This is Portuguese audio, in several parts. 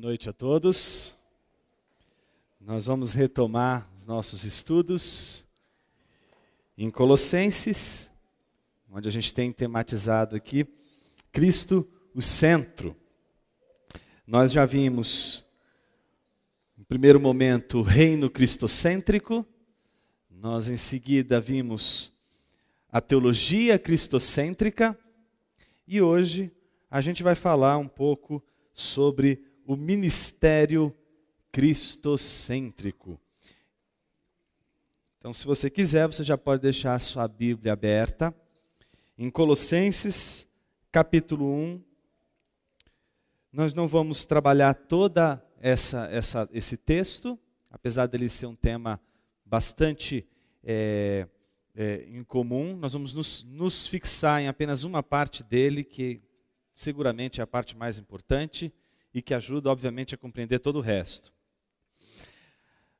noite a todos. Nós vamos retomar os nossos estudos em Colossenses, onde a gente tem tematizado aqui Cristo, o centro. Nós já vimos, em primeiro momento, o reino cristocêntrico, nós em seguida vimos a teologia cristocêntrica, e hoje a gente vai falar um pouco sobre o ministério cristocêntrico. Então, se você quiser, você já pode deixar a sua Bíblia aberta em Colossenses, capítulo 1. Nós não vamos trabalhar toda essa, essa esse texto, apesar dele ser um tema bastante é, é, incomum. Nós vamos nos, nos fixar em apenas uma parte dele, que seguramente é a parte mais importante e que ajuda, obviamente, a compreender todo o resto.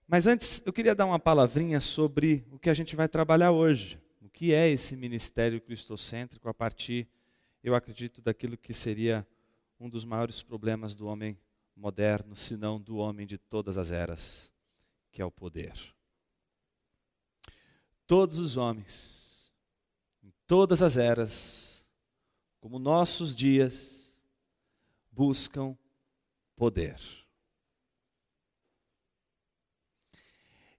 Mas antes, eu queria dar uma palavrinha sobre o que a gente vai trabalhar hoje. O que é esse ministério cristocêntrico a partir, eu acredito, daquilo que seria um dos maiores problemas do homem moderno, se não do homem de todas as eras, que é o poder. Todos os homens, em todas as eras, como nossos dias, buscam poder.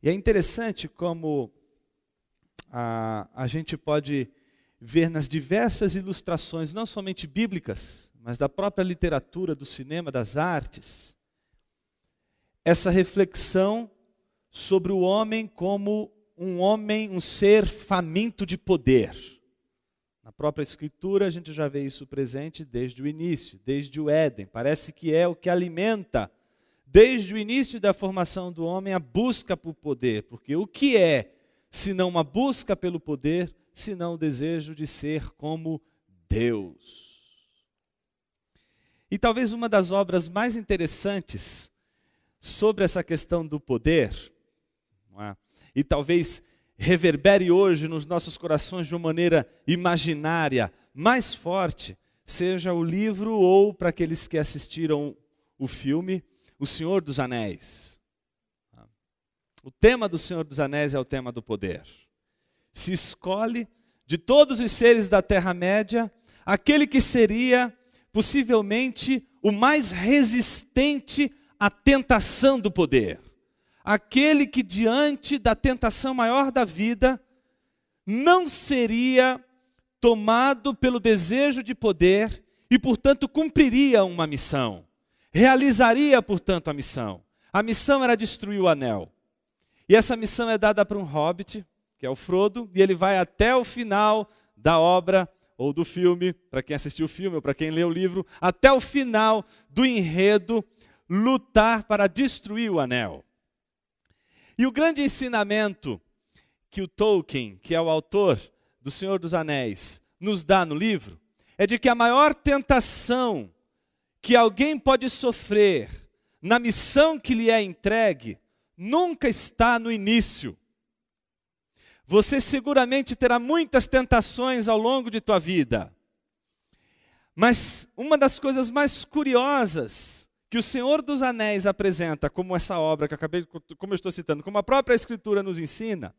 E é interessante como a, a gente pode ver nas diversas ilustrações, não somente bíblicas, mas da própria literatura, do cinema, das artes, essa reflexão sobre o homem como um homem, um ser faminto de poder. Na própria Escritura, a gente já vê isso presente desde o início, desde o Éden. Parece que é o que alimenta, desde o início da formação do homem, a busca por poder. Porque o que é, se não uma busca pelo poder, se não o desejo de ser como Deus? E talvez uma das obras mais interessantes sobre essa questão do poder, é? e talvez reverbere hoje nos nossos corações de uma maneira imaginária, mais forte, seja o livro ou, para aqueles que assistiram o filme, O Senhor dos Anéis. O tema do Senhor dos Anéis é o tema do poder. Se escolhe, de todos os seres da Terra-média, aquele que seria possivelmente o mais resistente à tentação do poder aquele que diante da tentação maior da vida não seria tomado pelo desejo de poder e, portanto, cumpriria uma missão, realizaria, portanto, a missão. A missão era destruir o anel. E essa missão é dada para um hobbit, que é o Frodo, e ele vai até o final da obra ou do filme, para quem assistiu o filme ou para quem leu o livro, até o final do enredo, lutar para destruir o anel. E o grande ensinamento que o Tolkien, que é o autor do Senhor dos Anéis, nos dá no livro é de que a maior tentação que alguém pode sofrer na missão que lhe é entregue nunca está no início. Você seguramente terá muitas tentações ao longo de tua vida. Mas uma das coisas mais curiosas que o Senhor dos Anéis apresenta como essa obra que eu acabei, como eu estou citando, como a própria Escritura nos ensina,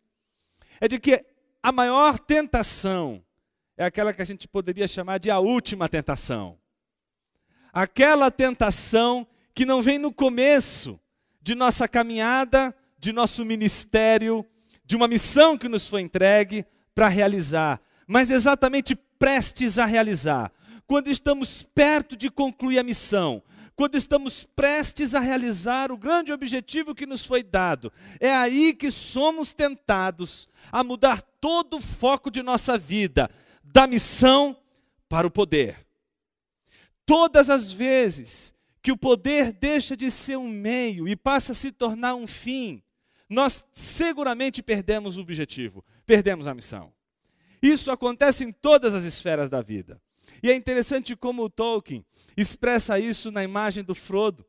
é de que a maior tentação é aquela que a gente poderia chamar de a última tentação. Aquela tentação que não vem no começo de nossa caminhada, de nosso ministério, de uma missão que nos foi entregue para realizar, mas exatamente prestes a realizar. Quando estamos perto de concluir a missão, quando estamos prestes a realizar o grande objetivo que nos foi dado. É aí que somos tentados a mudar todo o foco de nossa vida, da missão para o poder. Todas as vezes que o poder deixa de ser um meio e passa a se tornar um fim, nós seguramente perdemos o objetivo, perdemos a missão. Isso acontece em todas as esferas da vida. E é interessante como o Tolkien expressa isso na imagem do Frodo.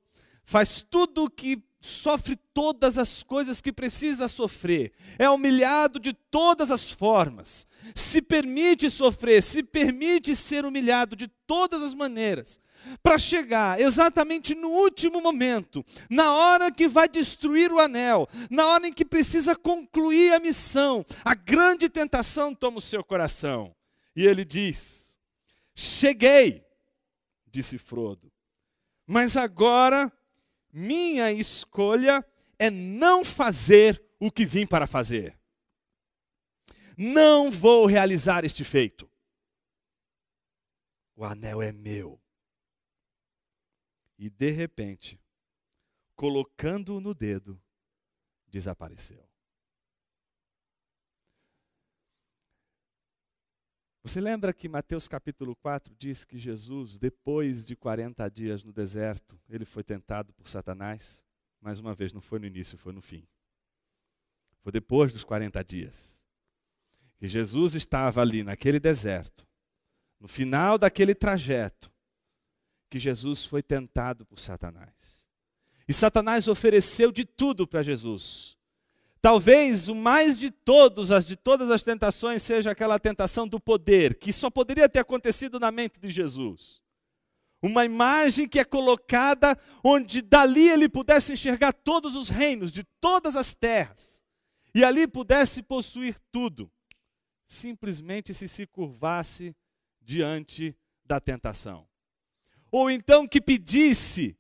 Faz tudo o que sofre todas as coisas que precisa sofrer, é humilhado de todas as formas, se permite sofrer, se permite ser humilhado de todas as maneiras, para chegar exatamente no último momento, na hora que vai destruir o anel, na hora em que precisa concluir a missão, a grande tentação toma o seu coração. E ele diz: Cheguei, disse Frodo, mas agora minha escolha é não fazer o que vim para fazer. Não vou realizar este feito. O anel é meu. E de repente, colocando-o no dedo, desapareceu. Você lembra que Mateus capítulo 4 diz que Jesus, depois de 40 dias no deserto, ele foi tentado por Satanás? Mais uma vez, não foi no início, foi no fim. Foi depois dos 40 dias. Que Jesus estava ali naquele deserto, no final daquele trajeto, que Jesus foi tentado por Satanás. E Satanás ofereceu de tudo para Jesus. Talvez o mais de todos, as de todas as tentações, seja aquela tentação do poder, que só poderia ter acontecido na mente de Jesus. Uma imagem que é colocada onde dali ele pudesse enxergar todos os reinos de todas as terras e ali pudesse possuir tudo, simplesmente se se curvasse diante da tentação. Ou então que pedisse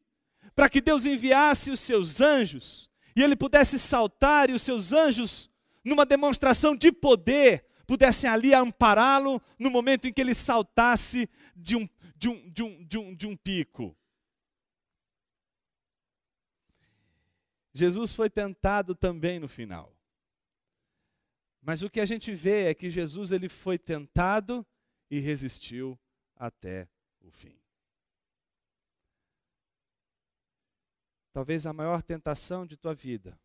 para que Deus enviasse os seus anjos e ele pudesse saltar e os seus anjos, numa demonstração de poder, pudessem ali ampará-lo no momento em que ele saltasse de um, de um, de um, de um, de um pico. Jesus foi tentado também no final. Mas o que a gente vê é que Jesus ele foi tentado e resistiu até o fim. talvez a maior tentação de tua vida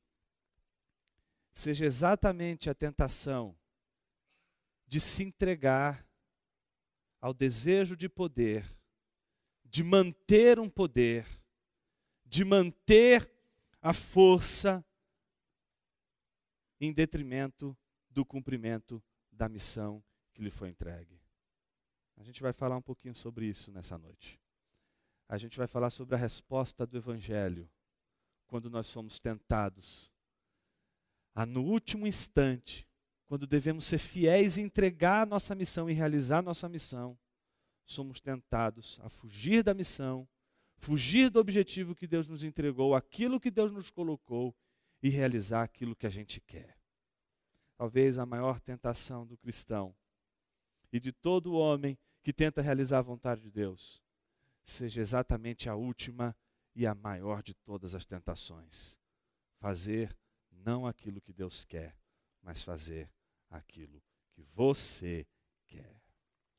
seja exatamente a tentação de se entregar ao desejo de poder, de manter um poder, de manter a força em detrimento do cumprimento da missão que lhe foi entregue. A gente vai falar um pouquinho sobre isso nessa noite. A gente vai falar sobre a resposta do Evangelho quando nós somos tentados. Há ah, no último instante, quando devemos ser fiéis e entregar a nossa missão e realizar a nossa missão, somos tentados a fugir da missão, fugir do objetivo que Deus nos entregou, aquilo que Deus nos colocou e realizar aquilo que a gente quer. Talvez a maior tentação do cristão e de todo homem que tenta realizar a vontade de Deus seja exatamente a última e a maior de todas as tentações: fazer não aquilo que Deus quer, mas fazer aquilo que você quer.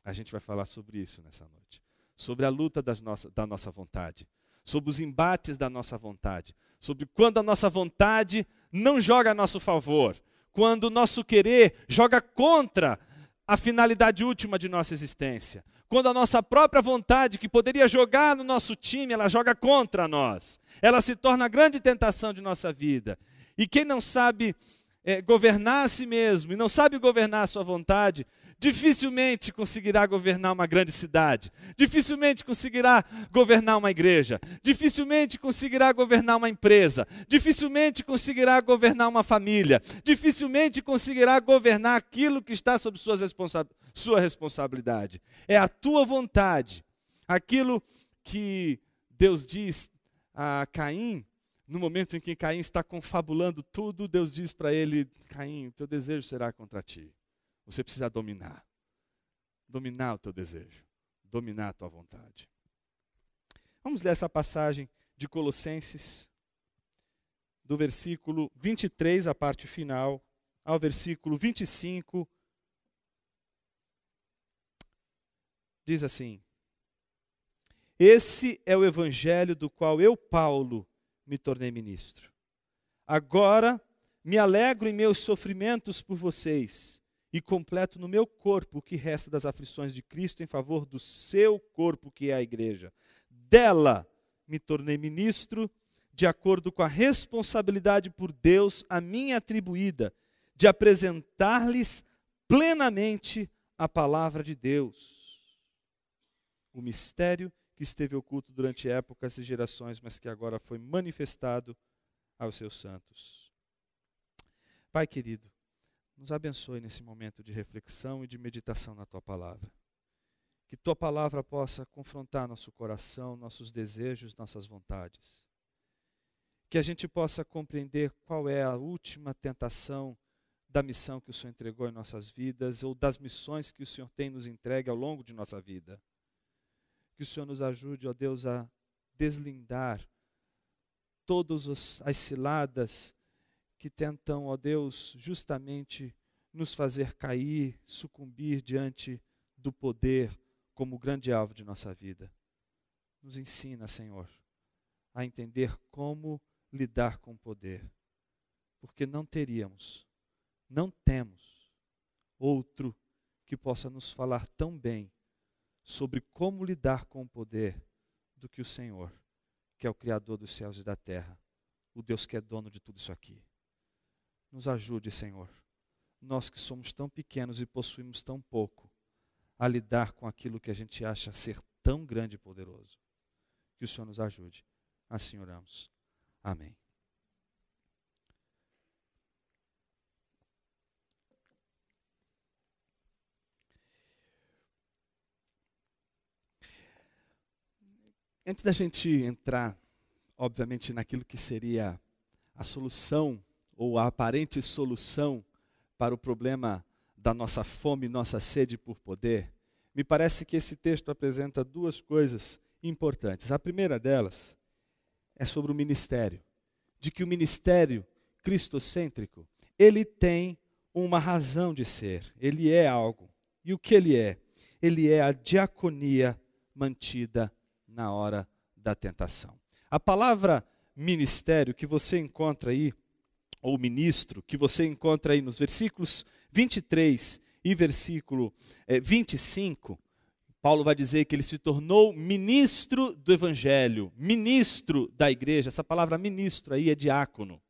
A gente vai falar sobre isso nessa noite. Sobre a luta nossa da nossa vontade. Sobre os embates da nossa vontade. Sobre quando a nossa vontade não joga a nosso favor. Quando o nosso querer joga contra a finalidade última de nossa existência quando a nossa própria vontade, que poderia jogar no nosso time, ela joga contra nós. Ela se torna a grande tentação de nossa vida. E quem não sabe é, governar a si mesmo e não sabe governar a sua vontade, dificilmente conseguirá governar uma grande cidade, dificilmente conseguirá governar uma igreja, dificilmente conseguirá governar uma empresa, dificilmente conseguirá governar uma família, dificilmente conseguirá governar aquilo que está sob suas responsabilidades sua responsabilidade. É a tua vontade. Aquilo que Deus diz a Caim, no momento em que Caim está confabulando tudo, Deus diz para ele: Caim, teu desejo será contra ti. Você precisa dominar. Dominar o teu desejo. Dominar a tua vontade. Vamos ler essa passagem de Colossenses, do versículo 23, a parte final, ao versículo 25 diz assim: Esse é o evangelho do qual eu, Paulo, me tornei ministro. Agora me alegro em meus sofrimentos por vocês e completo no meu corpo o que resta das aflições de Cristo em favor do seu corpo, que é a igreja. Dela me tornei ministro, de acordo com a responsabilidade por Deus a mim atribuída, de apresentar-lhes plenamente a palavra de Deus o mistério que esteve oculto durante épocas e gerações, mas que agora foi manifestado aos seus santos. Pai querido, nos abençoe nesse momento de reflexão e de meditação na tua palavra. Que tua palavra possa confrontar nosso coração, nossos desejos, nossas vontades. Que a gente possa compreender qual é a última tentação da missão que o Senhor entregou em nossas vidas ou das missões que o Senhor tem nos entregue ao longo de nossa vida. Que o Senhor nos ajude, ó Deus, a deslindar todas as ciladas que tentam, ó Deus, justamente nos fazer cair, sucumbir diante do poder como grande alvo de nossa vida. Nos ensina, Senhor, a entender como lidar com o poder, porque não teríamos, não temos outro que possa nos falar tão bem sobre como lidar com o poder do que o Senhor, que é o Criador dos céus e da terra, o Deus que é dono de tudo isso aqui. Nos ajude, Senhor, nós que somos tão pequenos e possuímos tão pouco, a lidar com aquilo que a gente acha ser tão grande e poderoso. Que o Senhor nos ajude. Assim oramos. Amém. Antes da gente entrar, obviamente, naquilo que seria a solução ou a aparente solução para o problema da nossa fome e nossa sede por poder, me parece que esse texto apresenta duas coisas importantes. A primeira delas é sobre o ministério, de que o ministério cristocêntrico, ele tem uma razão de ser, ele é algo. E o que ele é? Ele é a diaconia mantida na hora da tentação. A palavra ministério que você encontra aí, ou ministro, que você encontra aí nos versículos 23 e versículo é, eh, 25, Paulo vai dizer que ele se tornou ministro do evangelho, ministro da igreja. Essa palavra ministro aí é diácono.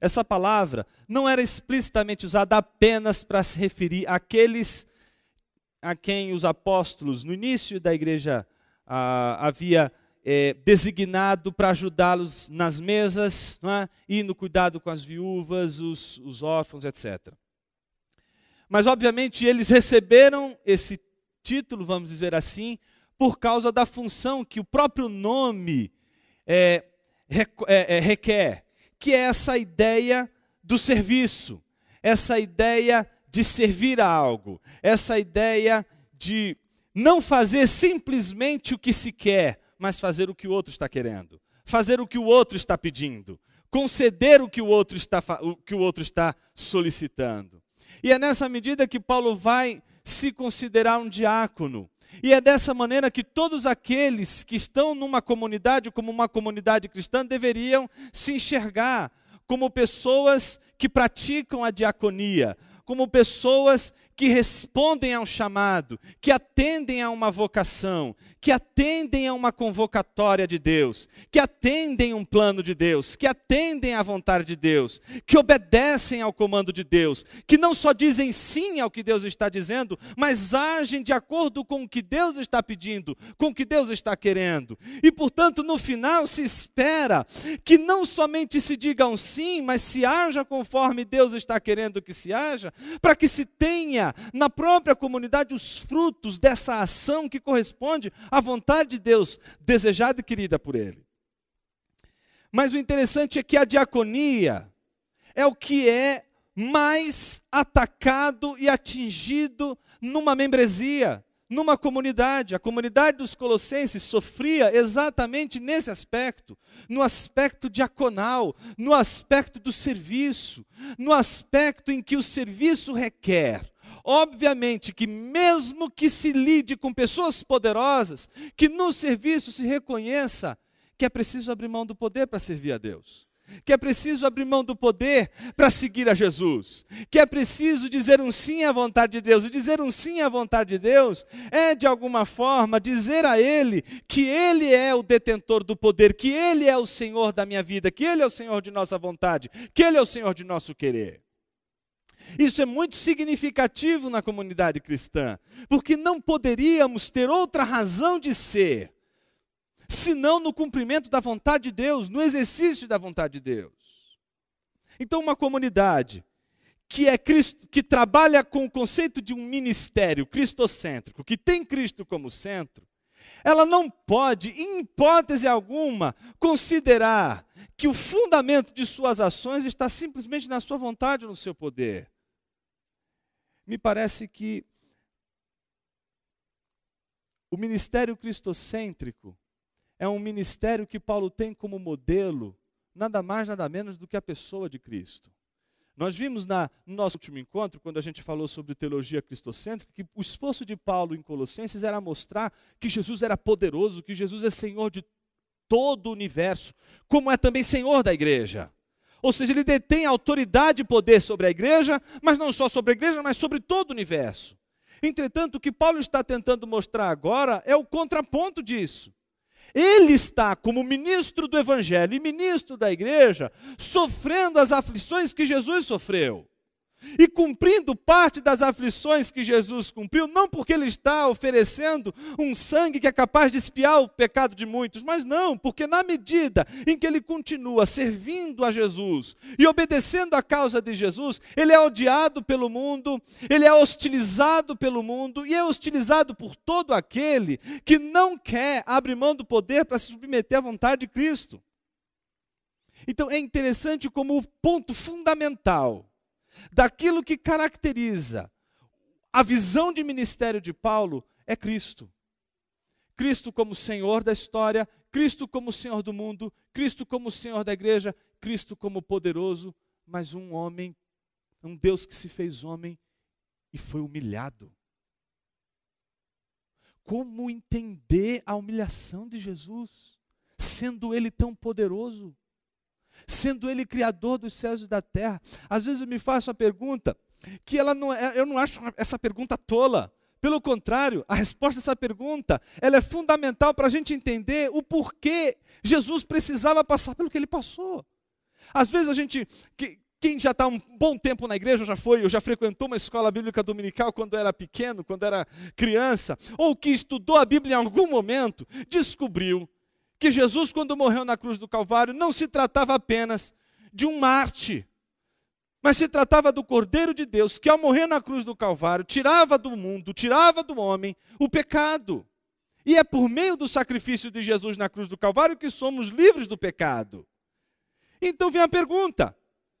Essa palavra não era explicitamente usada apenas para se referir àqueles a quem os apóstolos, no início da igreja ah, havia é, designado para ajudá-los nas mesas é? e no cuidado com as viúvas, os, os órfãos, etc. Mas, obviamente, eles receberam esse título, vamos dizer assim, por causa da função que o próprio nome é, requer, que é essa ideia do serviço, essa ideia de servir a algo, essa ideia de não fazer simplesmente o que se quer, mas fazer o que o outro está querendo, fazer o que o outro está pedindo, conceder o que o outro está, o que o outro está solicitando. E é nessa medida que Paulo vai se considerar um diácono. E é dessa maneira que todos aqueles que estão numa comunidade como uma comunidade cristã deveriam se enxergar como pessoas que praticam a diaconia, como pessoas que respondem a um chamado, que atendem a uma vocação, que atendem a uma convocatória de Deus, que atendem um plano de Deus, que atendem à vontade de Deus, que obedecem ao comando de Deus, que não só dizem sim ao que Deus está dizendo, mas agem de acordo com o que Deus está pedindo, com o que Deus está querendo. E portanto, no final se espera que não somente se digam sim, mas se haja conforme Deus está querendo que se haja, para que se tenha na própria comunidade os frutos dessa ação que corresponde à vontade de Deus, desejada e querida por Ele. Mas o interessante é que a diaconia é o que é mais atacado e atingido numa membresia, numa comunidade. A comunidade dos Colossenses sofria exatamente nesse aspecto, no aspecto diaconal, no aspecto do serviço, no aspecto em que o serviço requer Obviamente que, mesmo que se lide com pessoas poderosas, que no serviço se reconheça que é preciso abrir mão do poder para servir a Deus, que é preciso abrir mão do poder para seguir a Jesus, que é preciso dizer um sim à vontade de Deus, e dizer um sim à vontade de Deus é, de alguma forma, dizer a Ele que Ele é o detentor do poder, que Ele é o Senhor da minha vida, que Ele é o Senhor de nossa vontade, que Ele é o Senhor de nosso querer. Isso é muito significativo na comunidade cristã, porque não poderíamos ter outra razão de ser senão no cumprimento da vontade de Deus, no exercício da vontade de Deus. Então, uma comunidade que é Cristo, que trabalha com o conceito de um ministério cristocêntrico, que tem Cristo como centro, ela não pode, em hipótese alguma, considerar que o fundamento de suas ações está simplesmente na sua vontade ou no seu poder me parece que o ministério cristocêntrico é um ministério que Paulo tem como modelo nada mais, nada menos do que a pessoa de Cristo. Nós vimos na, no nosso último encontro, quando a gente falou sobre teologia cristocêntrica, que o esforço de Paulo em Colossenses era mostrar que Jesus era poderoso, que Jesus é Senhor de todo o universo, como é também Senhor da igreja. Ou seja, ele detém autoridade e poder sobre a igreja, mas não só sobre a igreja, mas sobre todo o universo. Entretanto, o que Paulo está tentando mostrar agora é o contraponto disso. Ele está, como ministro do Evangelho e ministro da igreja, sofrendo as aflições que Jesus sofreu e cumprindo parte das aflições que Jesus cumpriu, não porque ele está oferecendo um sangue que é capaz de espiar o pecado de muitos, mas não, porque na medida em que ele continua servindo a Jesus e obedecendo à causa de Jesus, ele é odiado pelo mundo, ele é hostilizado pelo mundo e é hostilizado por todo aquele que não quer abrir mão do poder para se submeter à vontade de Cristo. Então é interessante como o ponto fundamental daquilo que caracteriza a visão de ministério de Paulo é Cristo. Cristo como Senhor da história, Cristo como Senhor do mundo, Cristo como Senhor da igreja, Cristo como poderoso, mas um homem, um Deus que se fez homem e foi humilhado. Como entender a humilhação de Jesus, sendo ele tão poderoso? sendo Ele criador dos céus e da terra. Às vezes eu me faço uma pergunta que ela não é, eu não acho essa pergunta tola. Pelo contrário, a resposta a essa pergunta ela é fundamental para a gente entender o porquê Jesus precisava passar pelo que ele passou. Às vezes a gente, quem já está um bom tempo na igreja, já foi, ou já frequentou uma escola bíblica dominical quando era pequeno, quando era criança, ou que estudou a Bíblia em algum momento, descobriu que Jesus, quando morreu na cruz do Calvário, não se tratava apenas de um Marte, mas se tratava do Cordeiro de Deus, que ao morrer na cruz do Calvário, tirava do mundo, tirava do homem o pecado. E é por meio do sacrifício de Jesus na cruz do Calvário que somos livres do pecado. Então vem a pergunta: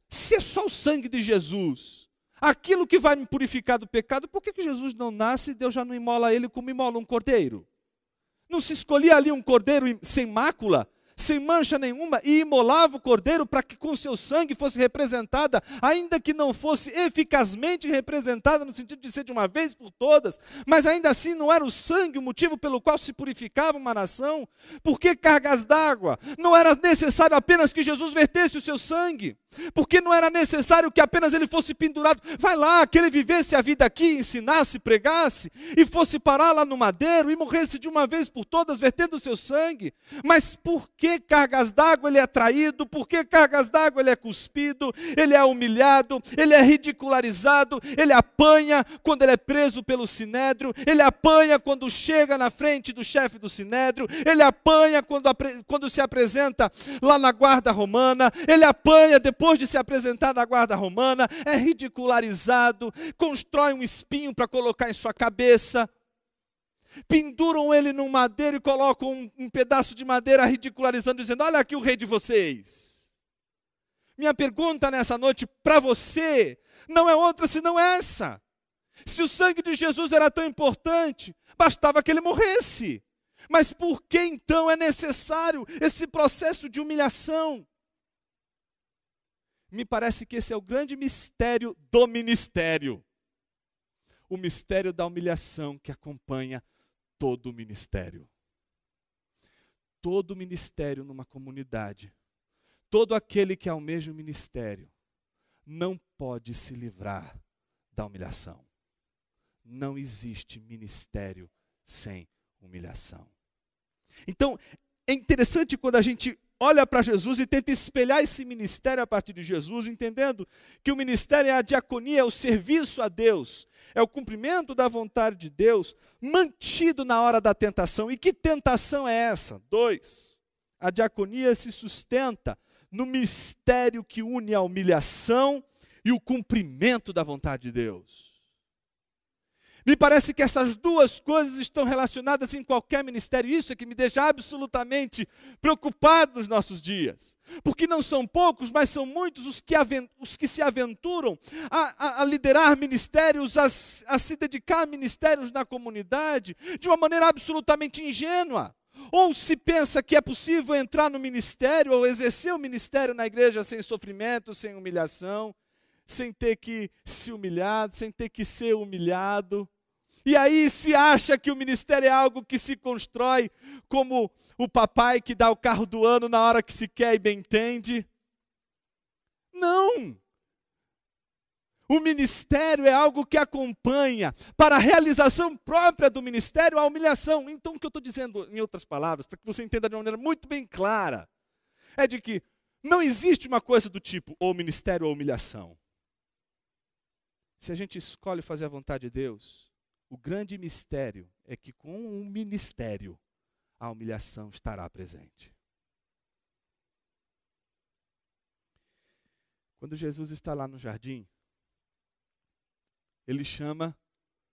se é só o sangue de Jesus, aquilo que vai me purificar do pecado, por que, que Jesus não nasce e Deus já não imola ele como imola um cordeiro? Não se escolhia ali um cordeiro sem mácula, sem mancha nenhuma, e imolava o cordeiro para que com seu sangue fosse representada, ainda que não fosse eficazmente representada, no sentido de ser de uma vez por todas, mas ainda assim não era o sangue o motivo pelo qual se purificava uma nação? Por que cargas d'água? Não era necessário apenas que Jesus vertesse o seu sangue. Porque não era necessário que apenas ele fosse pendurado, vai lá, que ele vivesse a vida aqui, ensinasse, pregasse, e fosse parar lá no madeiro e morresse de uma vez por todas, vertendo o seu sangue. Mas por que cargas d'água ele é traído? Por que cargas d'água ele é cuspido? Ele é humilhado, ele é ridicularizado, ele apanha quando ele é preso pelo sinédrio, ele apanha quando chega na frente do chefe do sinédrio, ele apanha quando, quando se apresenta lá na guarda romana, ele apanha depois depois de se apresentar na guarda romana, é ridicularizado, constrói um espinho para colocar em sua cabeça, penduram ele num madeiro e colocam um, um pedaço de madeira ridicularizando, dizendo: Olha aqui o rei de vocês. Minha pergunta nessa noite para você não é outra senão essa. Se o sangue de Jesus era tão importante, bastava que ele morresse. Mas por que então é necessário esse processo de humilhação? Me parece que esse é o grande mistério do ministério. O mistério da humilhação que acompanha todo o ministério. Todo ministério numa comunidade, todo aquele que almeja o ministério, não pode se livrar da humilhação. Não existe ministério sem humilhação. Então, é interessante quando a gente olha para Jesus e tenta espelhar esse ministério a partir de Jesus, entendendo que o ministério é a diaconia, é o serviço a Deus, é o cumprimento da vontade de Deus, mantido na hora da tentação. E que tentação é essa? Dois, a diaconia se sustenta no mistério que une a humilhação e o cumprimento da vontade de Deus. Me parece que essas duas coisas estão relacionadas em qualquer ministério. Isso é que me deixa absolutamente preocupado nos nossos dias. Porque não são poucos, mas são muitos os que, os que se aventuram a, a, a liderar ministérios, a, a se dedicar a ministérios na comunidade, de uma maneira absolutamente ingênua. Ou se pensa que é possível entrar no ministério ou exercer o ministério na igreja sem sofrimento, sem humilhação, sem ter que se humilhar, sem ter que ser humilhado. E aí se acha que o ministério é algo que se constrói como o papai que dá o carro do ano na hora que se quer e bem entende. Não! O ministério é algo que acompanha para a realização própria do ministério a humilhação. Então, o que eu estou dizendo, em outras palavras, para que você entenda de uma maneira muito bem clara, é de que não existe uma coisa do tipo ou ministério ou humilhação. Se a gente escolhe fazer a vontade de Deus, o grande mistério é que com o um ministério a humilhação estará presente. Quando Jesus está lá no jardim, ele chama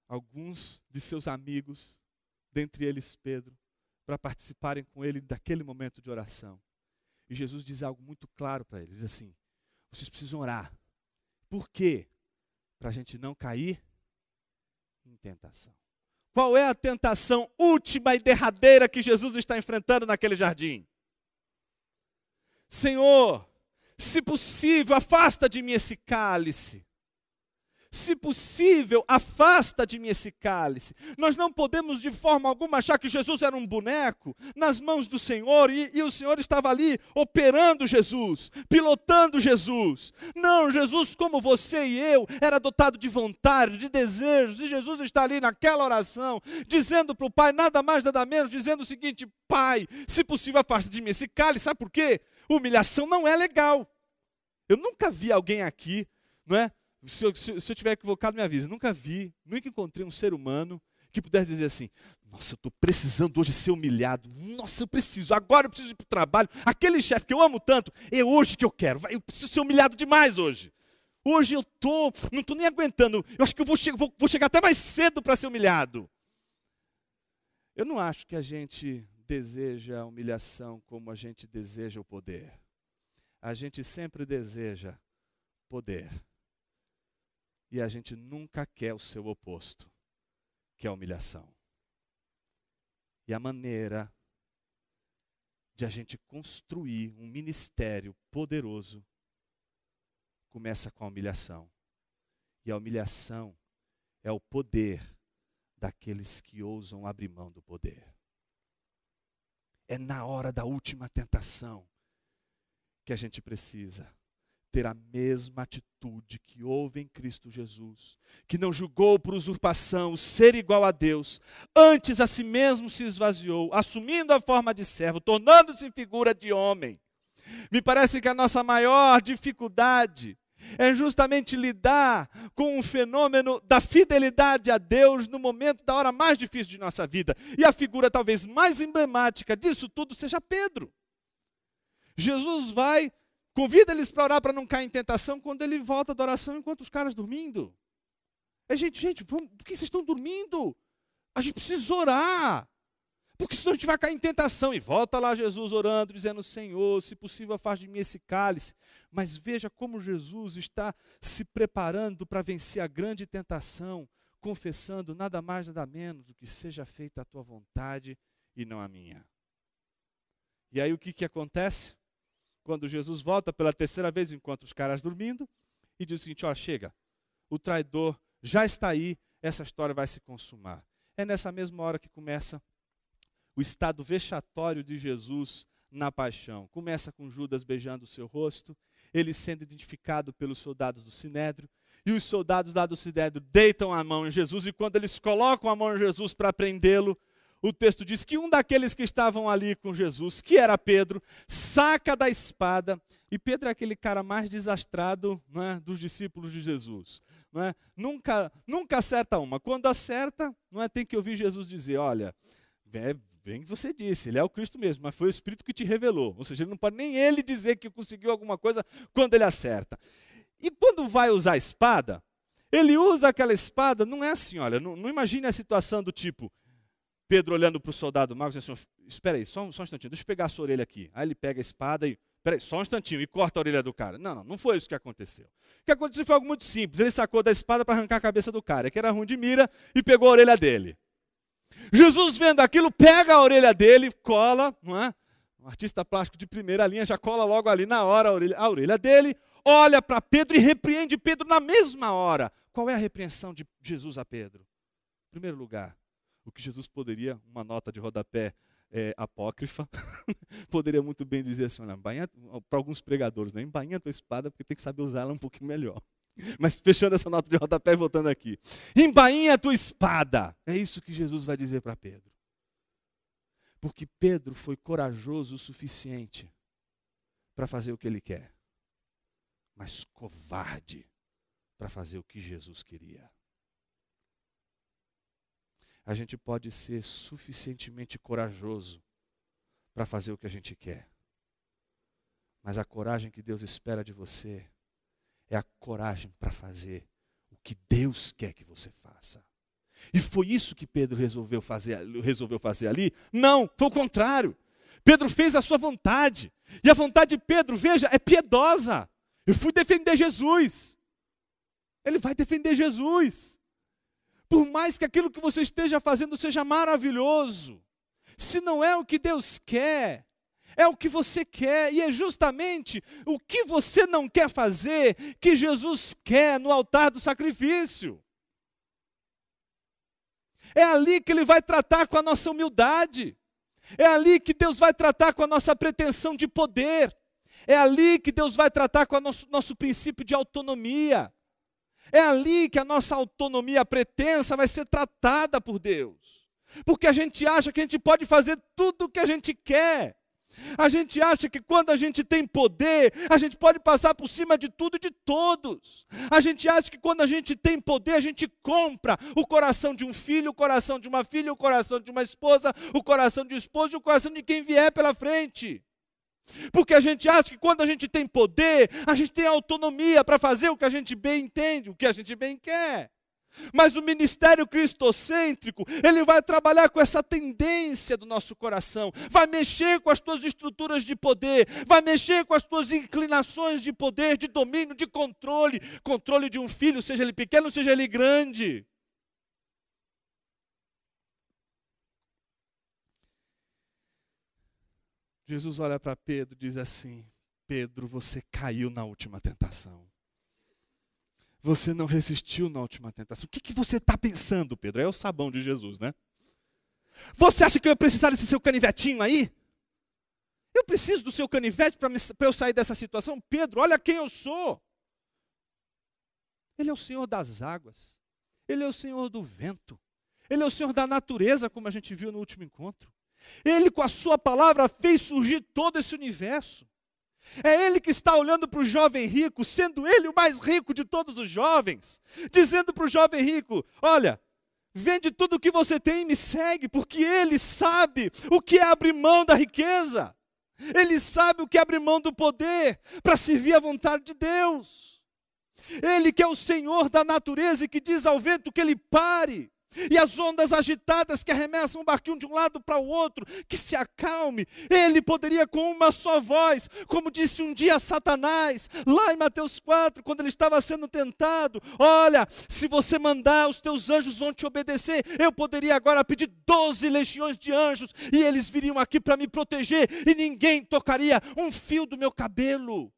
alguns de seus amigos, dentre eles Pedro, para participarem com ele daquele momento de oração. E Jesus diz algo muito claro para eles, diz assim: vocês precisam orar. Por quê? Para a gente não cair em tentação. Qual é a tentação última e derradeira que Jesus está enfrentando naquele jardim? Senhor, se possível, afasta de mim esse cálice. Se possível, afasta de mim esse cálice. Nós não podemos de forma alguma achar que Jesus era um boneco nas mãos do Senhor e, e o Senhor estava ali operando Jesus, pilotando Jesus. Não, Jesus, como você e eu, era dotado de vontade, de desejos, e Jesus está ali naquela oração, dizendo para o Pai, nada mais, nada menos, dizendo o seguinte: Pai, se possível, afasta de mim esse cálice. Sabe por quê? Humilhação não é legal. Eu nunca vi alguém aqui, não é? se eu, se, se eu tiver equivocado, me avise. Nunca vi, nunca encontrei um ser humano que pudesse dizer assim: Nossa, eu estou precisando hoje ser humilhado. Nossa, eu preciso, agora eu preciso ir para o trabalho. Aquele chefe que eu amo tanto, é hoje que eu quero. Eu preciso ser humilhado demais hoje. Hoje eu tô, não estou nem aguentando. Eu acho que eu vou, che vou, vou chegar até mais cedo para ser humilhado. Eu não acho que a gente deseja a humilhação como a gente deseja o poder. A gente sempre deseja poder. E a gente nunca quer o seu oposto, que é a humilhação. E a maneira de a gente construir um ministério poderoso começa com a humilhação. E a humilhação é o poder daqueles que ousam abrir mão do poder. É na hora da última tentação que a gente precisa ter a mesma atitude que houve em Cristo Jesus, que não julgou por usurpação o ser igual a Deus, antes a si mesmo se esvaziou, assumindo a forma de servo, tornando-se figura de homem. Me parece que a nossa maior dificuldade é justamente lidar com o fenômeno da fidelidade a Deus no momento da hora mais difícil de nossa vida. E a figura talvez mais emblemática disso tudo seja Pedro. Jesus vai Convida eles para orar para não cair em tentação quando ele volta da oração enquanto os caras dormindo. É gente, gente, vamos, por que vocês estão dormindo? A gente precisa orar. Porque senão a gente vai cair em tentação. E volta lá Jesus orando, dizendo: Senhor, se possível, faz de mim esse cálice. Mas veja como Jesus está se preparando para vencer a grande tentação, confessando nada mais, nada menos do que seja feita a tua vontade e não a minha. E aí o que, que acontece? quando Jesus volta pela terceira vez, enquanto os caras dormindo, e diz o seguinte: ó, chega, o traidor já está aí, essa história vai se consumar. É nessa mesma hora que começa o estado vexatório de Jesus na paixão. Começa com Judas beijando o seu rosto, ele sendo identificado pelos soldados do Sinédrio, e os soldados lá do Sinédrio deitam a mão em Jesus, e quando eles colocam a mão em Jesus para prendê-lo, o texto diz que um daqueles que estavam ali com Jesus, que era Pedro, saca da espada, e Pedro é aquele cara mais desastrado é, dos discípulos de Jesus. É? Nunca, nunca acerta uma. Quando acerta, não é, tem que ouvir Jesus dizer: olha, é, bem que você disse, ele é o Cristo mesmo, mas foi o Espírito que te revelou. Ou seja, não pode nem ele dizer que conseguiu alguma coisa quando ele acerta. E quando vai usar a espada, ele usa aquela espada, não é assim, olha, não, não imagine a situação do tipo, Pedro olhando para o soldado Marcos diz: assim, espera aí, só, só um instantinho, deixa eu pegar a sua orelha aqui. Aí ele pega a espada e, aí, só um instantinho, e corta a orelha do cara. Não, não, não foi isso que aconteceu. O que aconteceu foi algo muito simples, ele sacou da espada para arrancar a cabeça do cara, que era ruim de mira, e pegou a orelha dele. Jesus vendo aquilo, pega a orelha dele, cola, não é? Um artista plástico de primeira linha já cola logo ali na hora a orelha, a orelha dele, olha para Pedro e repreende Pedro na mesma hora. Qual é a repreensão de Jesus a Pedro? Em primeiro lugar, o que Jesus poderia, uma nota de rodapé é, apócrifa, poderia muito bem dizer assim: para alguns pregadores, né, embainha a tua espada porque tem que saber usá-la um pouquinho melhor. Mas fechando essa nota de rodapé e voltando aqui. Embainha a tua espada. É isso que Jesus vai dizer para Pedro. Porque Pedro foi corajoso o suficiente para fazer o que ele quer, mas covarde para fazer o que Jesus queria a gente pode ser suficientemente corajoso para fazer o que a gente quer. Mas a coragem que Deus espera de você é a coragem para fazer o que Deus quer que você faça. E foi isso que Pedro resolveu fazer, resolveu fazer ali? Não, foi o contrário. Pedro fez a sua vontade. E a vontade de Pedro, veja, é piedosa. Eu fui defender Jesus. Ele vai defender Jesus. Por mais que aquilo que você esteja fazendo seja maravilhoso, se não é o que Deus quer, é o que você quer, e é justamente o que você não quer fazer que Jesus quer no altar do sacrifício. É ali que Ele vai tratar com a nossa humildade, é ali que Deus vai tratar com a nossa pretensão de poder, é ali que Deus vai tratar com o nosso, nosso princípio de autonomia. É ali que a nossa autonomia pretensa vai ser tratada por Deus. Porque a gente acha que a gente pode fazer tudo o que a gente quer. A gente acha que quando a gente tem poder, a gente pode passar por cima de tudo e de todos. A gente acha que quando a gente tem poder, a gente compra o coração de um filho, o coração de uma filha, o coração de uma esposa, o coração de um esposo e o coração de quem vier pela frente. Porque a gente acha que quando a gente tem poder, a gente tem autonomia para fazer o que a gente bem entende, o que a gente bem quer. Mas o ministério cristocêntrico, ele vai trabalhar com essa tendência do nosso coração, vai mexer com as tuas estruturas de poder, vai mexer com as tuas inclinações de poder, de domínio, de controle, controle de um filho, seja ele pequeno, seja ele grande. Jesus olha para Pedro e diz assim: Pedro, você caiu na última tentação. Você não resistiu na última tentação. O que, que você está pensando, Pedro? É o sabão de Jesus, né? Você acha que eu ia precisar desse seu canivetinho aí? Eu preciso do seu canivete para eu sair dessa situação? Pedro, olha quem eu sou. Ele é o Senhor das águas. Ele é o Senhor do vento. Ele é o Senhor da natureza, como a gente viu no último encontro. Ele, com a sua palavra, fez surgir todo esse universo. É ele que está olhando para o jovem rico, sendo ele o mais rico de todos os jovens, dizendo para o jovem rico: Olha, vende tudo o que você tem e me segue, porque ele sabe o que é abrir mão da riqueza, ele sabe o que é abrir mão do poder para servir à vontade de Deus. Ele que é o Senhor da natureza e que diz ao vento que ele pare, e as ondas agitadas que arremessam o barquinho de um lado para o outro, que se acalme. Ele poderia com uma só voz, como disse um dia Satanás, lá em Mateus 4, quando ele estava sendo tentado: Olha, se você mandar, os teus anjos vão te obedecer. Eu poderia agora pedir 12 legiões de anjos e eles viriam aqui para me proteger e ninguém tocaria um fio do meu cabelo.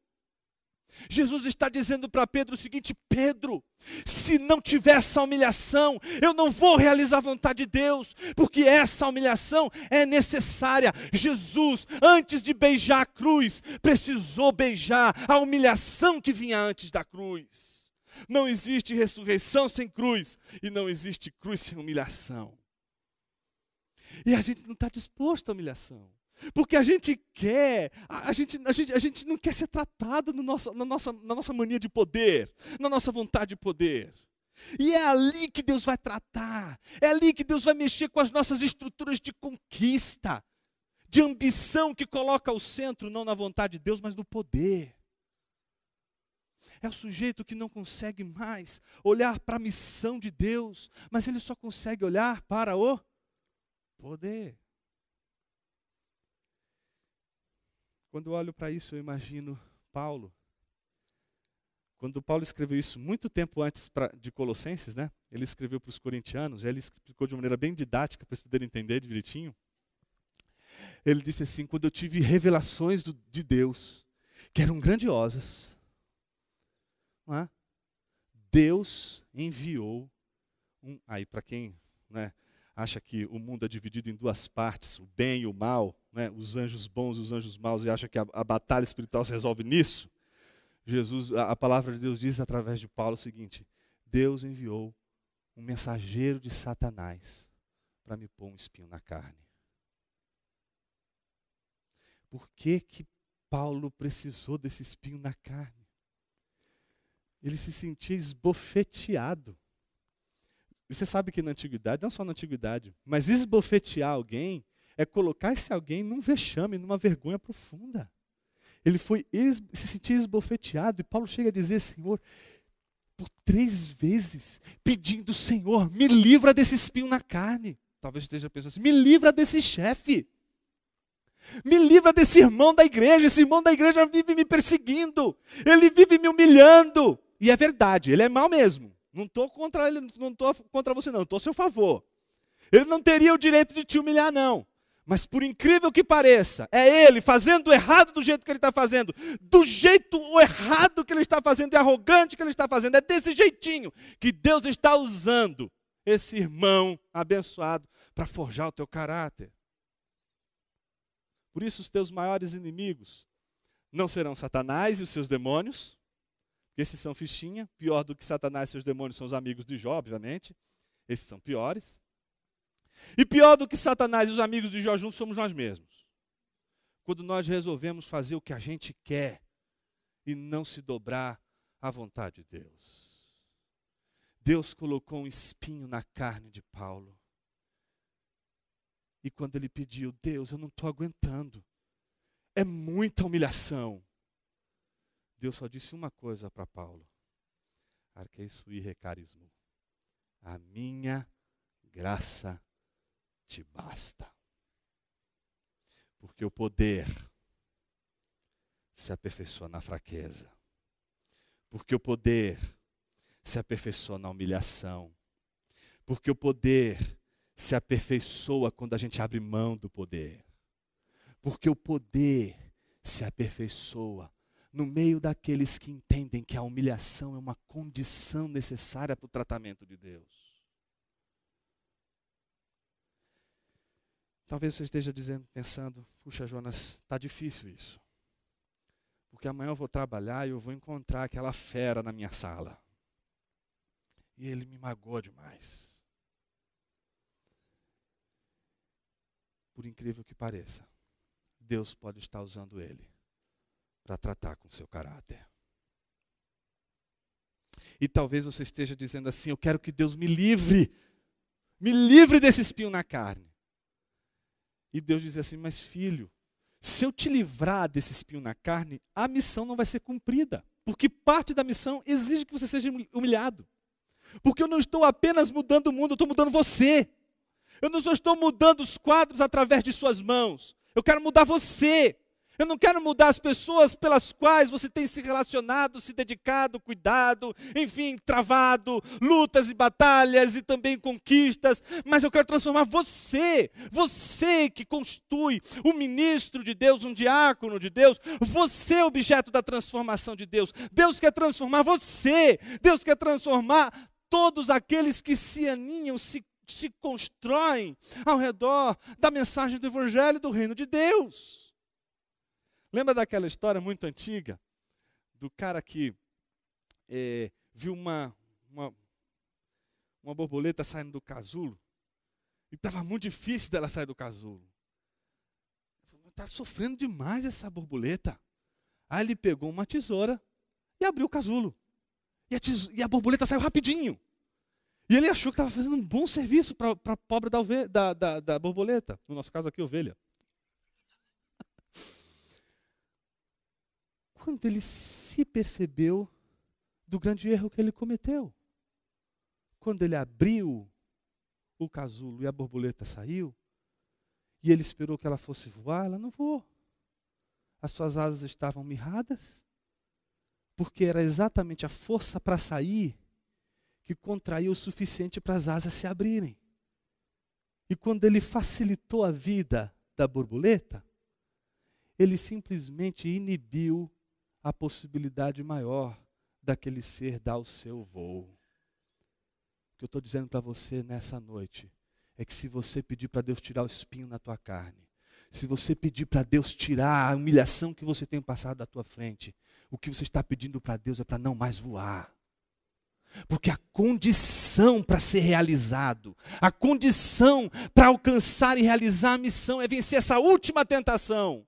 Jesus está dizendo para Pedro o seguinte: Pedro, se não tiver essa humilhação, eu não vou realizar a vontade de Deus, porque essa humilhação é necessária. Jesus, antes de beijar a cruz, precisou beijar a humilhação que vinha antes da cruz. Não existe ressurreição sem cruz, e não existe cruz sem humilhação. E a gente não está disposto à humilhação. Porque a gente quer, a, gente, a, gente, a gente não quer ser tratado no nosso, na, nossa, na nossa mania de poder, na nossa vontade de poder. E é ali que Deus vai tratar, é ali que Deus vai mexer com as nossas estruturas de conquista, de ambição que coloca o centro, não na vontade de Deus, mas no poder. É o sujeito que não consegue mais olhar para a missão de Deus, mas ele só consegue olhar para o poder. Quando olho para isso, eu imagino Paulo. Quando Paulo escreveu isso muito tempo antes pra, de Colossenses, né? Ele escreveu para os corintianos, ele explicou de maneira bem didática para eles poderem entender direitinho. Ele disse assim: quando eu tive revelações do, de Deus que eram grandiosas, é? Deus enviou um. Aí para quem, né? acha que o mundo é dividido em duas partes, o bem e o mal, né? os anjos bons e os anjos maus, e acha que a, a batalha espiritual se resolve nisso. Jesus, a, a palavra de Deus diz através de Paulo o seguinte: Deus enviou um mensageiro de Satanás para me pôr um espinho na carne. Por que que Paulo precisou desse espinho na carne? Ele se sentia esbofeteado. E você sabe que na antiguidade, não só na antiguidade, mas esbofetear alguém é colocar esse alguém num vexame, numa vergonha profunda. Ele foi es se sentia esbofeteado e Paulo chega a dizer: Senhor, por três vezes pedindo: Senhor, me livra desse espinho na carne. Talvez esteja pensando assim: me livra desse chefe. Me livra desse irmão da igreja. Esse irmão da igreja vive me perseguindo. Ele vive me humilhando. E é verdade, ele é mau mesmo. Não estou contra ele, não estou contra você, não, estou a seu favor. Ele não teria o direito de te humilhar, não. Mas por incrível que pareça, é ele fazendo errado do jeito que ele está fazendo, do jeito errado que ele está fazendo, é arrogante que ele está fazendo, é desse jeitinho que Deus está usando esse irmão abençoado para forjar o teu caráter. Por isso, os teus maiores inimigos não serão Satanás e os seus demônios, porque esses são fichinha, pior do que Satanás e seus demônios são os amigos de Jó, obviamente. Esses são piores. E pior do que Satanás e os amigos de Jó juntos somos nós mesmos. Quando nós resolvemos fazer o que a gente quer e não se dobrar à vontade de Deus. Deus colocou um espinho na carne de Paulo. E quando ele pediu, Deus, eu não estou aguentando. É muita humilhação. Deus só disse uma coisa para Paulo: Arquei sui recarismo. A minha graça te basta. Porque o poder se aperfeiçoa na fraqueza. Porque o poder se aperfeiçoa na humilhação. Porque o poder se aperfeiçoa quando a gente abre mão do poder. Porque o poder se aperfeiçoa no meio daqueles que entendem que a humilhação é uma condição necessária para o tratamento de Deus. Talvez você esteja dizendo, pensando, puxa Jonas, está difícil isso. Porque amanhã eu vou trabalhar e eu vou encontrar aquela fera na minha sala. E ele me magoou demais. Por incrível que pareça, Deus pode estar usando ele para tratar com o seu caráter. E talvez você esteja dizendo assim: Eu quero que Deus me livre, me livre desse espinho na carne. E Deus diz assim: Mas filho, se eu te livrar desse espinho na carne, a missão não vai ser cumprida, porque parte da missão exige que você seja humilhado. Porque eu não estou apenas mudando o mundo, eu estou mudando você. Eu não só estou mudando os quadros através de suas mãos. Eu quero mudar você. Eu não quero mudar as pessoas pelas quais você tem se relacionado, se dedicado, cuidado, enfim, travado, lutas e batalhas e também conquistas, mas eu quero transformar você, você que constitui um ministro de Deus, um diácono de Deus, você é objeto da transformação de Deus. Deus quer transformar você, Deus quer transformar todos aqueles que se aninham, se se constroem ao redor da mensagem do Evangelho do Reino de Deus. Lembra daquela história muito antiga do cara que é, viu uma, uma, uma borboleta saindo do casulo e estava muito difícil dela sair do casulo. Está sofrendo demais essa borboleta. Aí ele pegou uma tesoura e abriu o casulo. E a, e a borboleta saiu rapidinho. E ele achou que estava fazendo um bom serviço para a pobre da, da, da, da borboleta, no nosso caso aqui, ovelha. quando ele se percebeu do grande erro que ele cometeu. Quando ele abriu o casulo e a borboleta saiu, e ele esperou que ela fosse voar, ela não voou. As suas asas estavam mirradas, porque era exatamente a força para sair que contraiu o suficiente para as asas se abrirem. E quando ele facilitou a vida da borboleta, ele simplesmente inibiu a possibilidade maior daquele ser dar o seu voo. O que eu estou dizendo para você nessa noite é que se você pedir para Deus tirar o espinho na tua carne, se você pedir para Deus tirar a humilhação que você tem passado da tua frente, o que você está pedindo para Deus é para não mais voar. Porque a condição para ser realizado, a condição para alcançar e realizar a missão é vencer essa última tentação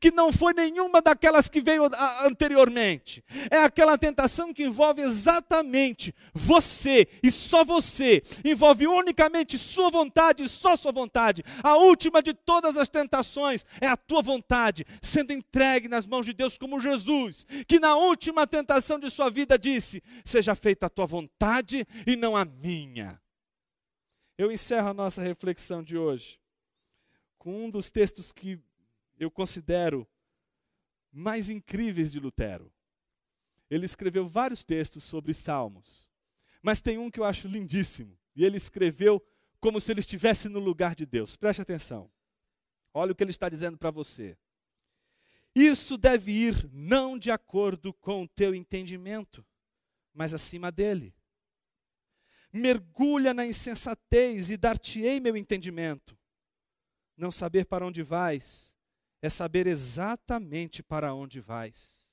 que não foi nenhuma daquelas que veio anteriormente. É aquela tentação que envolve exatamente você e só você, envolve unicamente sua vontade e só sua vontade. A última de todas as tentações é a tua vontade sendo entregue nas mãos de Deus, como Jesus, que na última tentação de sua vida disse: Seja feita a tua vontade e não a minha. Eu encerro a nossa reflexão de hoje com um dos textos que eu considero mais incríveis de Lutero. Ele escreveu vários textos sobre salmos, mas tem um que eu acho lindíssimo, e ele escreveu como se ele estivesse no lugar de Deus. Preste atenção. Olha o que ele está dizendo para você. Isso deve ir não de acordo com o teu entendimento, mas acima dele. Mergulha na insensatez e dar-te-ei meu entendimento. Não saber para onde vais é saber exatamente para onde vais.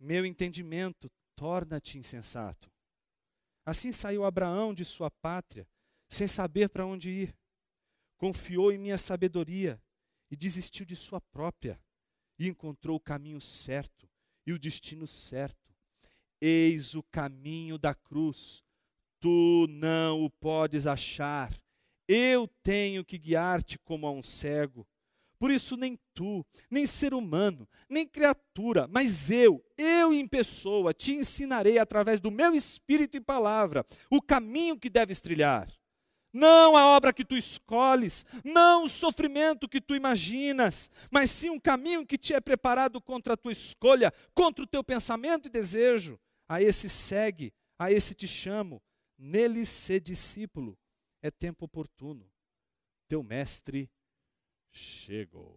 Meu entendimento torna-te insensato. Assim saiu Abraão de sua pátria, sem saber para onde ir. Confiou em minha sabedoria e desistiu de sua própria, e encontrou o caminho certo e o destino certo. Eis o caminho da cruz, tu não o podes achar. Eu tenho que guiar-te como a um cego por isso, nem tu, nem ser humano, nem criatura, mas eu, eu em pessoa, te ensinarei através do meu espírito e palavra o caminho que deves trilhar. Não a obra que tu escolhes, não o sofrimento que tu imaginas, mas sim um caminho que te é preparado contra a tua escolha, contra o teu pensamento e desejo. A esse segue, a esse te chamo, nele ser discípulo. É tempo oportuno. Teu mestre chegou.